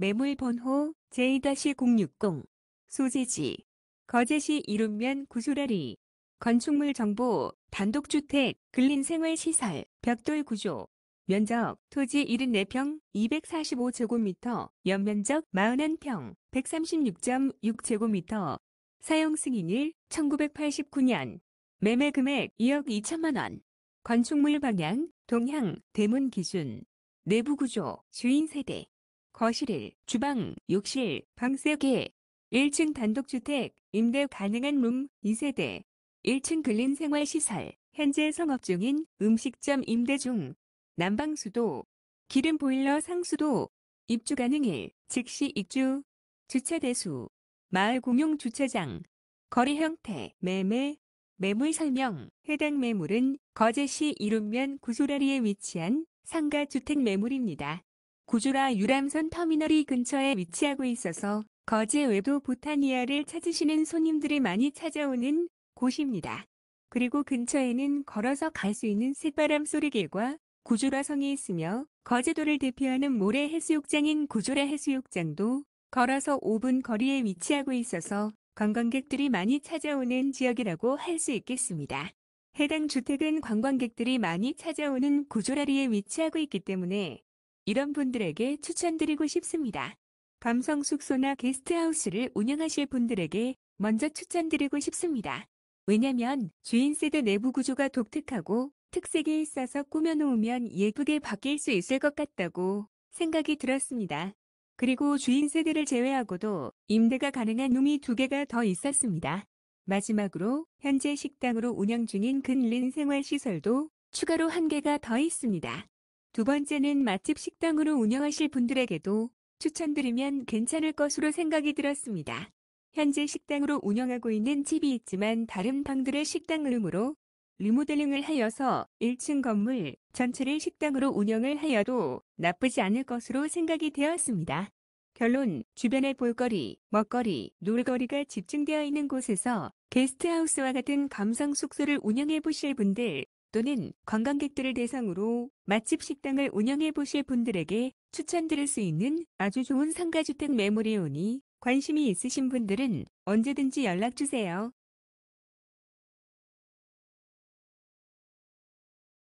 매물 번호 J-060 소재지 거제시 이룸면 구소라리 건축물 정보 단독주택 근린생활시설 벽돌 구조 면적 토지 74평 245제곱미터 연면적 41평 136.6제곱미터 사용 승인일 1989년 매매 금액 2억 2천만 원 건축물 방향 동향 대문 기준 내부 구조 주인 세대 거실 1, 주방, 욕실, 방 3개, 1층 단독주택, 임대 가능한 룸 2세대, 1층 근린 생활시설, 현재 성업 중인 음식점 임대 중, 난방수도, 기름 보일러 상수도, 입주 가능일, 즉시 입주, 주차 대수, 마을 공용 주차장, 거리 형태, 매매, 매물 설명, 해당 매물은 거제시 이룸면 구소라리에 위치한 상가주택 매물입니다. 구주라 유람선 터미널이 근처에 위치하고 있어서 거제 외도 보타니아를 찾으시는 손님들이 많이 찾아오는 곳입니다. 그리고 근처에는 걸어서 갈 수 있는 새바람 소리길과 구조라 성이 있으며 거제도를 대표하는 모래 해수욕장인 구조라 해수욕장도 걸어서 5분 거리에 위치하고 있어서 관광객들이 많이 찾아오는 지역이라고 할 수 있겠습니다. 해당 주택은 관광객들이 많이 찾아오는 구조라리에 위치하고 있기 때문에 이런 분들에게 추천드리고 싶습니다. 감성 숙소나 게스트하우스를 운영하실 분들에게 먼저 추천드리고 싶습니다. 왜냐면 주인 세대 내부 구조가 독특하고 특색이 있어서 꾸며놓으면 예쁘게 바뀔 수 있을 것 같다고 생각이 들었습니다. 그리고 주인 세대를 제외하고도 임대가 가능한 룸이 두 개가 더 있었습니다. 마지막으로 현재 식당으로 운영 중인 근린 생활시설도 추가로 한 개가 더 있습니다. 두 번째는 맛집 식당으로 운영하실 분들에게도 추천드리면 괜찮을 것으로 생각이 들었습니다. 현재 식당으로 운영하고 있는 집이 있지만 다른 방들의 식당 룸으로 리모델링을 하여서 1층 건물 전체를 식당으로 운영을 하여도 나쁘지 않을 것으로 생각이 되었습니다. 결론, 주변의 볼거리, 먹거리, 놀거리가 집중되어 있는 곳에서 게스트하우스와 같은 감성 숙소를 운영해 보실 분들 또는 관광객들을 대상으로 맛집 식당을 운영해 보실 분들에게 추천드릴 수 있는 아주 좋은 상가주택 매물이 오니 관심이 있으신 분들은 언제든지 연락주세요.